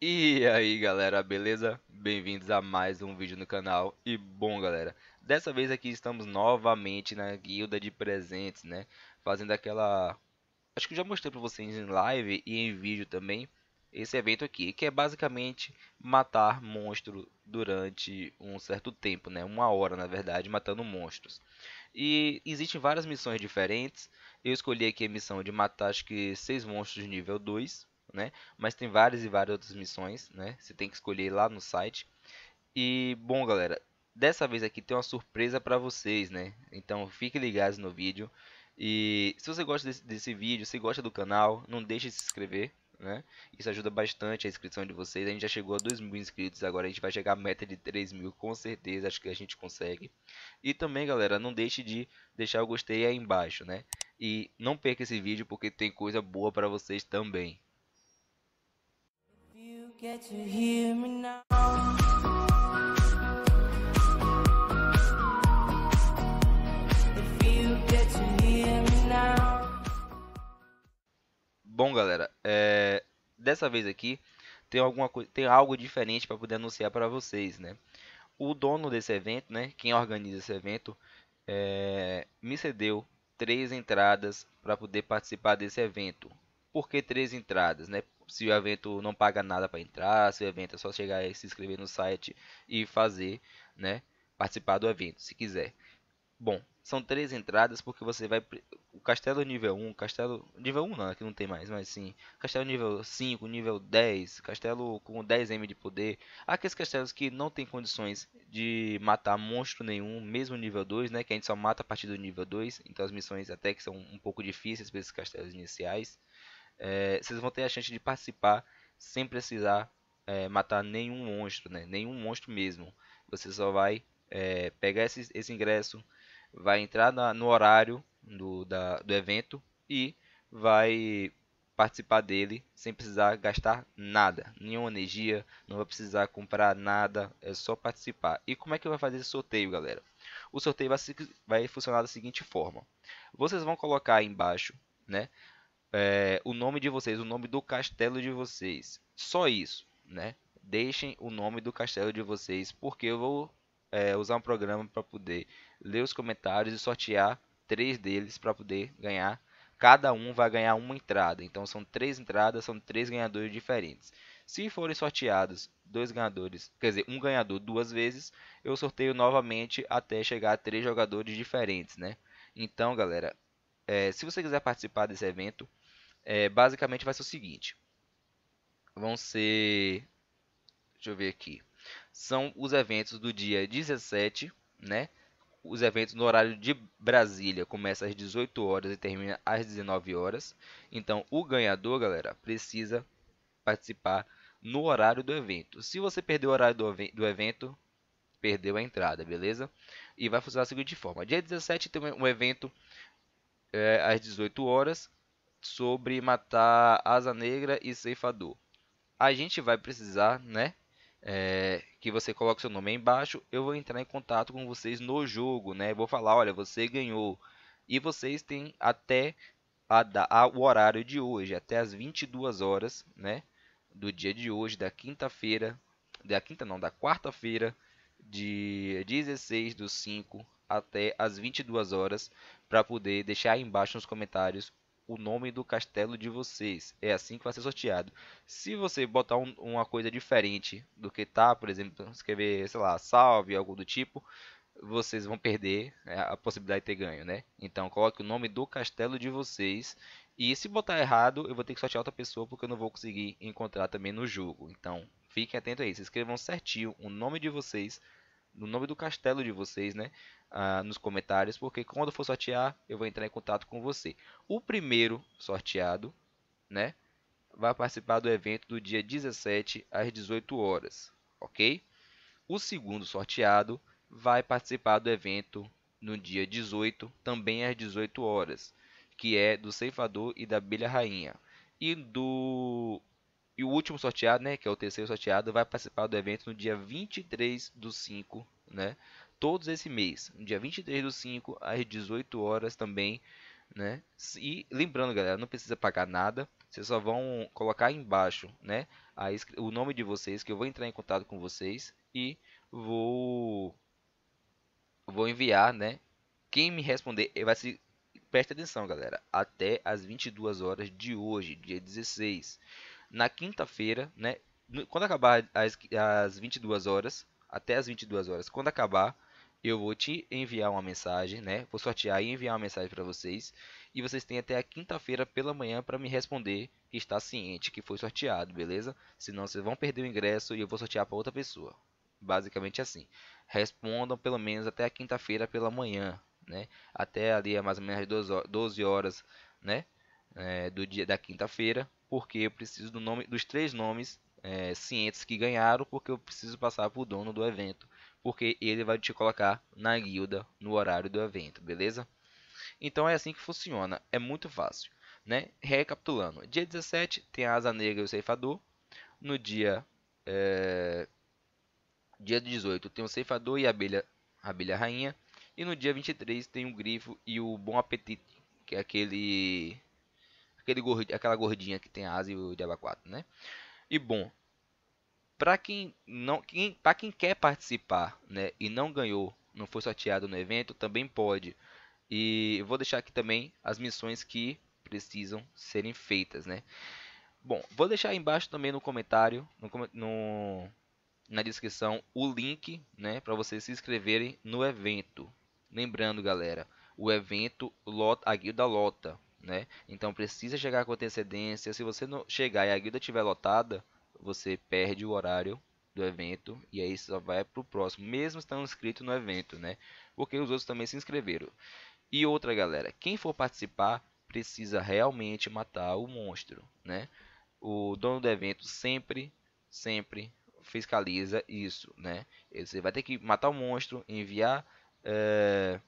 E aí galera, beleza? Bem-vindos a mais um vídeo no canal E bom galera, dessa vez aqui estamos novamente na guilda de presentes, né? Fazendo aquela... Acho que eu já mostrei pra vocês em live e em vídeo também Esse evento aqui, que é basicamente matar monstro durante um certo tempo, né? Uma hora na verdade, matando monstros E existem várias missões diferentes Eu escolhi aqui a missão de matar acho que 6 monstros nível 2 né? Mas tem várias e várias outras missões, né? Você tem que escolher lá no site. E bom, galera, dessa vez aqui tem uma surpresa para vocês, né? Então fiquem ligados no vídeo. E se você gosta desse, desse vídeo, se gosta do canal, não deixe de se inscrever, né? Isso ajuda bastante a inscrição de vocês. A gente já chegou a 2 mil inscritos, agora a gente vai chegar à meta de 3 mil, com certeza, acho que a gente consegue. E também, galera, não deixe de deixar o gostei aí embaixo, né? E não perca esse vídeo porque tem coisa boa para vocês também. Bom, galera, é... dessa vez aqui tem, alguma tem algo diferente para poder anunciar para vocês, né? O dono desse evento, né? Quem organiza esse evento, é... me cedeu três entradas para poder participar desse evento. Por que três entradas, né? se o evento não paga nada para entrar, se o evento é só chegar e se inscrever no site e fazer, né? Participar do evento, se quiser. Bom, são três entradas porque você vai o castelo nível 1, castelo nível 1 não, aqui não tem mais, mas sim, castelo nível 5, nível 10, castelo com 10m de poder, aqueles castelos que não tem condições de matar monstro nenhum, mesmo nível 2, né, que a gente só mata a partir do nível 2, então as missões até que são um pouco difíceis para esses castelos iniciais é, vocês vão ter a chance de participar sem precisar é, matar nenhum monstro, né? Nenhum monstro mesmo. Você só vai é, pegar esse, esse, ingresso, vai entrar na, no horário do, da, do evento e vai participar dele sem precisar gastar nada, nenhuma energia, não vai precisar comprar nada, é só participar. E como é que vai fazer esse sorteio, galera? O sorteio vai, vai funcionar da seguinte forma: vocês vão colocar embaixo, né, é, o nome de vocês, o nome do castelo de vocês. Só isso, né? Deixem o nome do castelo de vocês, porque eu vou é, usar um programa para poder ler os comentários e sortear três deles para poder ganhar. Cada um vai ganhar uma entrada, então são três entradas, são três ganhadores diferentes. Se forem sorteados dois ganhadores, quer dizer, um ganhador duas vezes, eu sorteio novamente até chegar a três jogadores diferentes, né? Então, galera, é, se você quiser participar desse evento, é, basicamente vai ser o seguinte. Vão ser. Deixa eu ver aqui. São os eventos do dia 17, né? Os eventos no horário de Brasília começa às 18 horas e termina às 19 horas. Então, o ganhador, galera, precisa participar no horário do evento. Se você perdeu o horário do, do evento, perdeu a entrada, beleza? E vai funcionar da seguinte forma: dia 17 tem um evento é, às 18 horas sobre matar Asa Negra e Ceifador. A gente vai precisar, né? É, que você coloque seu nome aí embaixo. Eu vou entrar em contato com vocês no jogo, né? Vou falar, olha, você ganhou. E vocês têm até a, a, o horário de hoje, até as 22 horas, né? Do dia de hoje, da quinta-feira, da quinta não, da quarta-feira, de 16 do 5 até as 22 horas, para poder deixar aí embaixo nos comentários o nome do castelo de vocês. É assim que vai ser sorteado. Se você botar um, uma coisa diferente do que tá, por exemplo, escrever, sei lá, salve, algo do tipo, vocês vão perder né, a possibilidade de ter ganho, né? Então coloque o nome do castelo de vocês. E se botar errado, eu vou ter que sortear outra pessoa porque eu não vou conseguir encontrar também no jogo. Então, fiquem atentos aí, isso. Escrevam certinho o nome de vocês no nome do castelo de vocês, né? Ah, nos comentários, porque quando for sortear, eu vou entrar em contato com você. O primeiro sorteado, né? Vai participar do evento do dia 17 às 18 horas, ok? O segundo sorteado vai participar do evento no dia 18, também às 18 horas, que é do Ceifador e da Abelha Rainha. E do e o último sorteado, né, que é o terceiro sorteado, vai participar do evento no dia 23 do 5, né? Todos esse mês, no dia 23 do 5 às 18 horas também, né? E lembrando, galera, não precisa pagar nada. Vocês só vão colocar embaixo, né, a, o nome de vocês que eu vou entrar em contato com vocês e vou vou enviar, né? Quem me responder eh, vai se preste atenção, galera, até as 22 horas de hoje, dia 16 na quinta-feira, né? Quando acabar às, 22 horas, até as 22 horas, quando acabar, eu vou te enviar uma mensagem, né? Vou sortear e enviar uma mensagem para vocês. E vocês têm até a quinta-feira pela manhã para me responder que está ciente que foi sorteado, beleza? Senão vocês vão perder o ingresso e eu vou sortear para outra pessoa. Basicamente assim. Respondam pelo menos até a quinta-feira pela manhã, né? Até ali a mais ou menos 12 horas, né? É, do dia da quinta-feira porque eu preciso do nome dos três nomes é, cientes que ganharam, porque eu preciso passar para o dono do evento, porque ele vai te colocar na guilda no horário do evento, beleza? Então é assim que funciona, é muito fácil. Né? Recapitulando, dia 17 tem a Asa Negra e o Ceifador. No dia é... dia 18 tem o Ceifador e a Abelha, a abelha Rainha. E no dia 23 tem o Grifo e o Bom Apetite, que é aquele aquele gord... aquela gordinha que tem asa e o diabo 4, né? E bom, para quem não, quem, para quem quer participar, né, e não ganhou, não foi sorteado no evento, também pode. E vou deixar aqui também as missões que precisam serem feitas, né? Bom, vou deixar embaixo também no comentário, no, no na descrição o link, né, para vocês se inscreverem no evento. Lembrando, galera, o evento lota, a guilda lota, né? Então precisa chegar com antecedência. Se você não chegar e a guilda estiver lotada, você perde o horário do evento e aí só vai para o próximo, mesmo estando inscrito no evento, né? Porque os outros também se inscreveram. E outra galera, quem for participar precisa realmente matar o monstro, né? O dono do evento sempre, sempre fiscaliza isso, né? Você vai ter que matar o monstro, enviar é,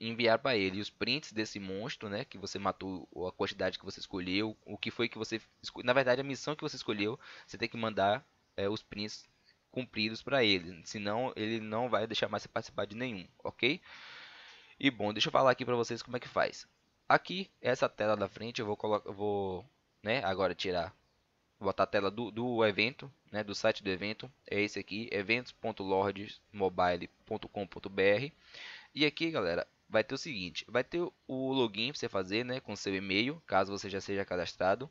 enviar para ele os prints desse monstro, né, que você matou, ou a quantidade que você escolheu, o que foi que você, na verdade a missão que você escolheu, você tem que mandar é, os prints cumpridos para ele, senão ele não vai deixar mais você participar de nenhum, ok? E bom, deixa eu falar aqui para vocês como é que faz. Aqui, essa tela da frente, eu vou colocar, vou, né, agora tirar, botar a tela do, do evento, né, do site do evento, é esse aqui, eventos.lordmobile.com.br. E aqui, galera, vai ter o seguinte, vai ter o login para você fazer, né, com seu e-mail, caso você já seja cadastrado,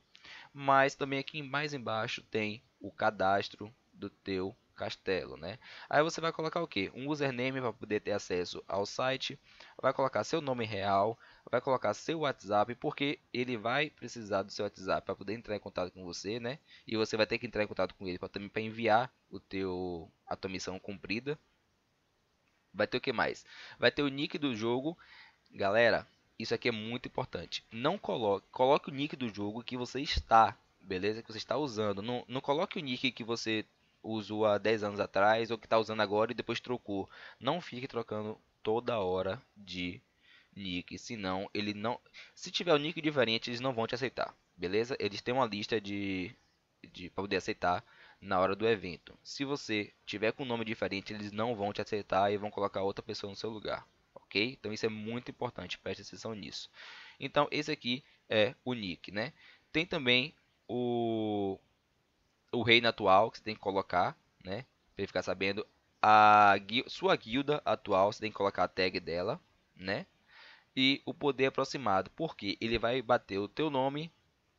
mas também aqui mais embaixo tem o cadastro do teu Castelo, né? Aí você vai colocar o que? Um username para poder ter acesso ao site, vai colocar seu nome real, vai colocar seu WhatsApp, porque ele vai precisar do seu WhatsApp para poder entrar em contato com você, né? E você vai ter que entrar em contato com ele para também para enviar o teu a tua missão cumprida. Vai ter o que mais? Vai ter o nick do jogo. Galera, isso aqui é muito importante. Não coloque, coloque o nick do jogo que você está, beleza? Que você está usando. Não, não coloque o nick que você usou há 10 anos atrás ou que está usando agora e depois trocou. Não fique trocando toda hora de nick, senão ele não, se tiver o nick diferente, eles não vão te aceitar, beleza? Eles têm uma lista de de para poder aceitar na hora do evento. Se você tiver com um nome diferente, eles não vão te aceitar e vão colocar outra pessoa no seu lugar, ok? Então isso é muito importante, preste atenção nisso. Então esse aqui é o nick, né? Tem também o, o reino atual que você tem que colocar, né? Para ele ficar sabendo. A sua guilda atual, você tem que colocar a tag dela, né? E o poder aproximado, porque ele vai bater o teu nome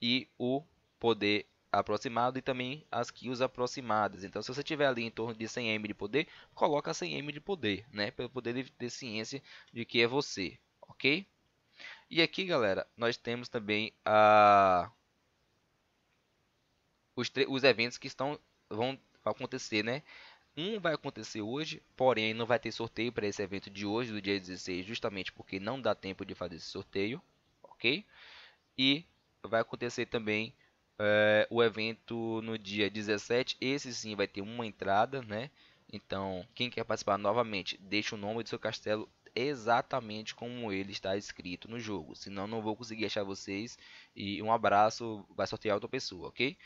e o poder aproximado e também as kills aproximadas. Então, se você tiver ali em torno de 100m de poder, coloca 100m de poder, né? Para poder de ter ciência de que é você, ok? E aqui, galera, nós temos também a... os, os eventos que estão vão acontecer, né? Um vai acontecer hoje, porém não vai ter sorteio para esse evento de hoje, do dia 16, justamente porque não dá tempo de fazer esse sorteio, ok? E vai acontecer também é, o evento no dia 17, esse sim vai ter uma entrada, né? Então, quem quer participar novamente, deixa o nome do seu castelo exatamente como ele está escrito no jogo. Senão não vou conseguir achar vocês. E um abraço, vai sortear outra pessoa, ok?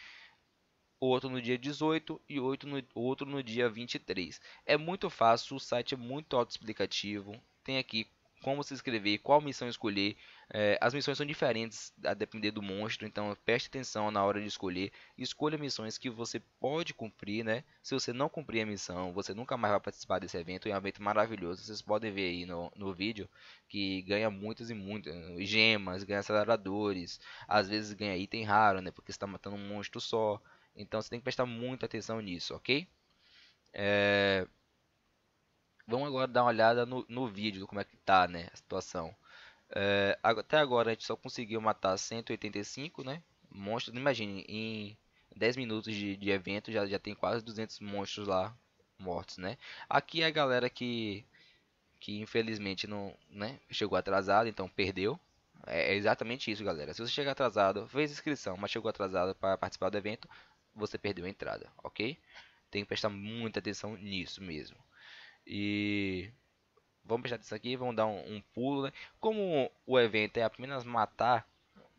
Outro no dia 18 e outro no, outro no dia 23. É muito fácil, o site é muito autoexplicativo. Tem aqui como se inscrever, qual missão escolher. É, as missões são diferentes a depender do monstro, então preste atenção na hora de escolher. Escolha missões que você pode cumprir, né? Se você não cumprir a missão, você nunca mais vai participar desse evento. É um evento maravilhoso, vocês podem ver aí no, no vídeo que ganha muitas e muitas gemas, ganha aceleradores, às vezes ganha item raro, né? Porque está matando um monstro só. Então você tem que prestar muita atenção nisso, ok? É... Vamos agora dar uma olhada no, no vídeo, como é que tá, né, a situação. É, até agora a gente só conseguiu matar 185, né? Monstros, imagine, em 10 minutos de, de evento já, já tem quase 200 monstros lá mortos, né? Aqui é a galera que, que infelizmente não né, chegou atrasada, então perdeu. É, é exatamente isso, galera. Se você chegar atrasado, fez inscrição, mas chegou atrasado para participar do evento, você perdeu a entrada, ok? Tem que prestar muita atenção nisso mesmo. E vamos deixar isso aqui, vamos dar um, um pulo, né? Como o evento é apenas matar,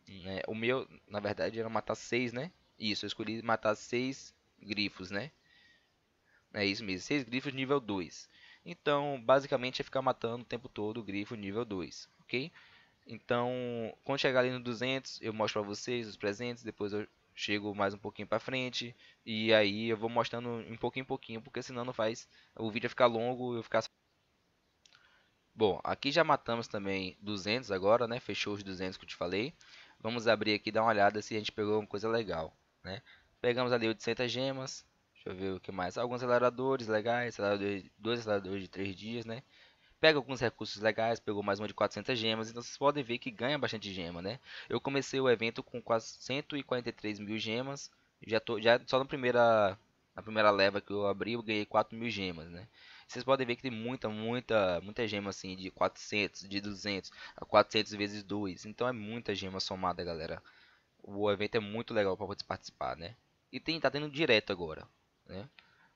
né? o meu, na verdade, era matar 6, né? Isso, eu escolhi matar 6 grifos, né? É isso mesmo, 6 grifos nível 2. Então, basicamente é ficar matando o tempo todo o grifo nível 2, ok? Então, quando chegar ali no 200, eu mostro para vocês os presentes, depois eu chego mais um pouquinho para frente e aí eu vou mostrando um pouquinho em pouquinho, porque senão não faz o vídeo ficar longo, eu ficar Bom, aqui já matamos também 200 agora, né? Fechou os 200 que eu te falei. Vamos abrir aqui e dar uma olhada se a gente pegou alguma coisa legal, né? Pegamos ali 800 gemas. Deixa eu ver o que mais. Alguns aceleradores legais, dois aceleradores de 3 dias, né? Pega alguns recursos legais, pegou mais uma de 400 gemas. Então vocês podem ver que ganha bastante gema, né? Eu comecei o evento com quase 143 mil gemas. Já tô, já, só na primeira, na primeira leva que eu abri, eu ganhei 4 mil gemas, né? Vocês podem ver que tem muita, muita, muita gema assim de 400, de 200, 400 vezes 2. Então é muita gema somada, galera. O evento é muito legal para você participar, né? E tem, tá tendo direto agora, né?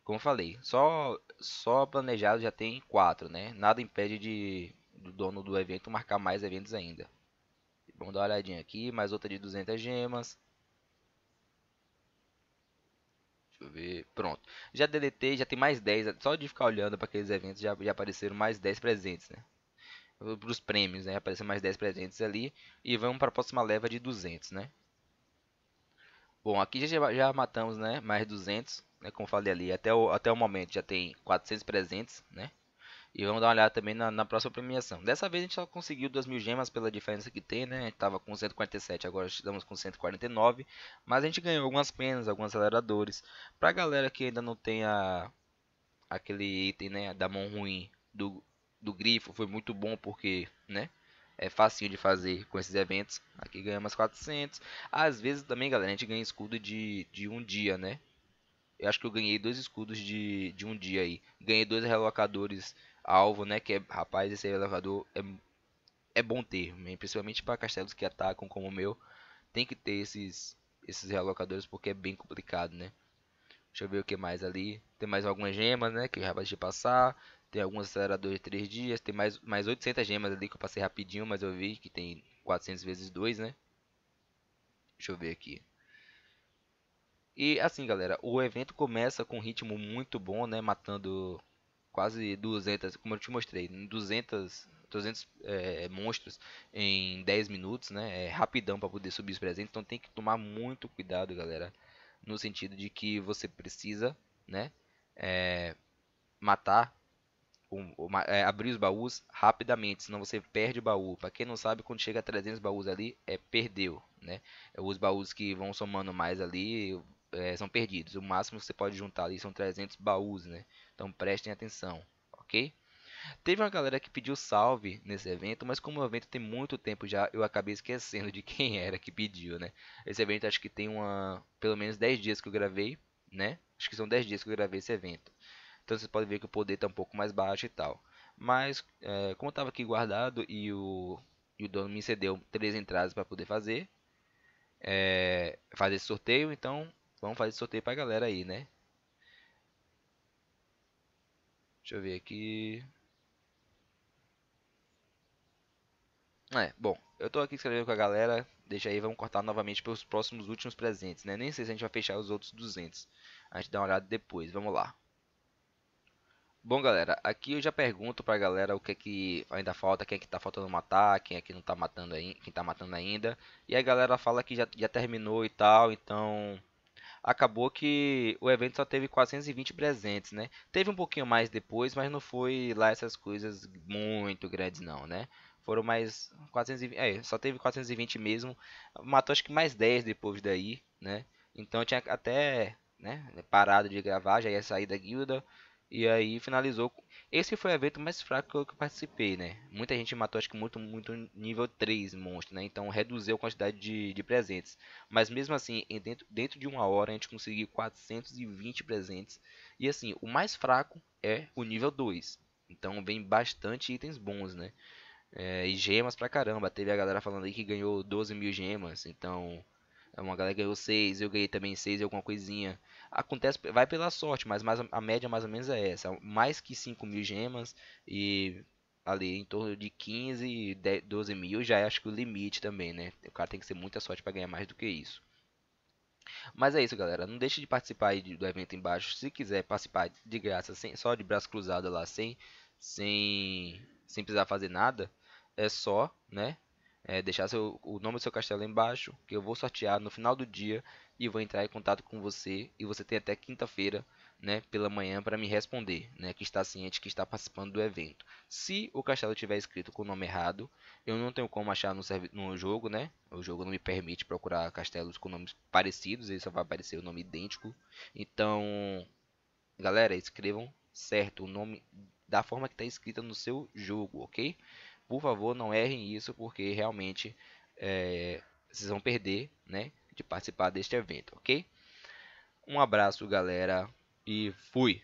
Como falei, só, só planejado já tem 4, né? Nada impede de, do dono do evento marcar mais eventos ainda. Vamos dar uma olhadinha aqui, mais outra de 200 gemas. Deixa eu ver. Pronto. Já deletei, já tem mais 10. Só de ficar olhando para aqueles eventos já, já apareceram mais 10 presentes, né? Para os prêmios, né? Apareceram mais 10 presentes ali. E vamos para a próxima leva de 200, né? Bom, aqui já, já matamos, né? Mais 200. Né? Como falei ali, até o, até o momento já tem 400 presentes, né? E vamos dar uma olhada também na, na próxima premiação. Dessa vez a gente só conseguiu 2 mil gemas pela diferença que tem, né? A gente estava com 147, agora estamos com 149. Mas a gente ganhou algumas penas, alguns aceleradores. Pra galera que ainda não tem a, aquele item né, da mão ruim do, do grifo, foi muito bom porque, né? É facinho de fazer com esses eventos. Aqui ganhamos 400. Às vezes também, galera, a gente ganha escudo de, de um dia, né? Eu acho que eu ganhei dois escudos de, de um dia aí. Ganhei dois relocadores alvo, né? Que é, rapaz, esse elevador é, é bom ter, principalmente para castelos que atacam como o meu. Tem que ter esses, esses realocadores porque é bem complicado, né? Deixa eu ver o que mais ali. Tem mais algumas gemas, né? Que eu já de passar. Tem alguns aceleradores de 3 dias. Tem mais, mais 800 gemas ali que eu passei rapidinho, mas eu vi que tem 400 vezes 2, né? Deixa eu ver aqui. E assim, galera, o evento começa com um ritmo muito bom, né? Matando quase 200, como eu te mostrei, 200, 200 é, monstros em 10 minutos, né? É rapidão para poder subir os presentes, então tem que tomar muito cuidado, galera, no sentido de que você precisa, né? É, matar um, é, abrir os baús rapidamente, senão você perde o baú. Para quem não sabe, quando chega a 300 baús ali, é perdeu, né? É os baús que vão somando mais ali, é, são perdidos. O máximo que você pode juntar ali são 300 baús, né? Então prestem atenção, ok? Teve uma galera que pediu salve nesse evento, mas como o evento tem muito tempo já, eu acabei esquecendo de quem era que pediu, né? Esse evento acho que tem uma, pelo menos 10 dias que eu gravei, né? Acho que são 10 dias que eu gravei esse evento. Então vocês podem ver que o poder está um pouco mais baixo e tal. Mas é, como estava aqui guardado e o, e o dono me cedeu três entradas para poder fazer, é, fazer esse sorteio, então Vamos fazer sorteio pra galera aí, né? Deixa eu ver aqui. É, bom, eu tô aqui escrevendo com a galera. Deixa aí, vamos cortar novamente pelos próximos últimos presentes, né? Nem sei se a gente vai fechar os outros 200. A gente dá uma olhada depois, vamos lá. Bom, galera, aqui eu já pergunto pra galera o que é que ainda falta, quem é que tá faltando matar, quem é que não tá matando, ainda, quem tá matando ainda. E a galera fala que já, já terminou e tal, então acabou que o evento só teve 420 presentes, né? Teve um pouquinho mais depois, mas não foi lá essas coisas muito grandes não, né? Foram mais 420, é, só teve 420 mesmo. Matou acho que mais 10 depois daí, né? Então tinha até, né, parado de gravar, já ia sair da guilda. E aí finalizou. Esse foi o evento mais fraco que eu, participei, né? Muita gente matou, acho que muito, muito nível 3 monstro, né? Então reduziu a quantidade de, de presentes. Mas mesmo assim, dentro, dentro de uma hora a gente conseguiu 420 presentes. E assim, o mais fraco é o nível 2. Então vem bastante itens bons, né? É, e gemas pra caramba. Teve a galera falando aí que ganhou 12 mil gemas. Então, é uma galera ganhou 6, eu ganhei também 6 alguma coisinha acontece, vai pela sorte, mas mais, a média mais ou menos é essa. Mais que 5 mil gemas e ali em torno de 15, 12 mil já é acho que o limite também, né? O cara tem que ser muita sorte para ganhar mais do que isso. Mas é isso, galera. Não deixe de participar do evento embaixo. Se quiser participar de graça, sem, só de braço cruzado lá, sem, sem, sem precisar fazer nada, é só, né? É, deixar seu, o nome do seu castelo embaixo, que eu vou sortear no final do dia e vou entrar em contato com você e você tem até quinta-feira, né, pela manhã para me responder, né, que está ciente que está participando do evento. Se o castelo tiver escrito com o nome errado, eu não tenho como achar no, no jogo, né? O jogo não me permite procurar castelos com nomes parecidos, ele só vai aparecer o nome idêntico. Então, galera, escrevam certo o nome da forma que está escrita no seu jogo, ok? Por favor, não errem isso, porque realmente é, vocês vão perder, né? de participar deste evento, ok? Um abraço, galera, e fui!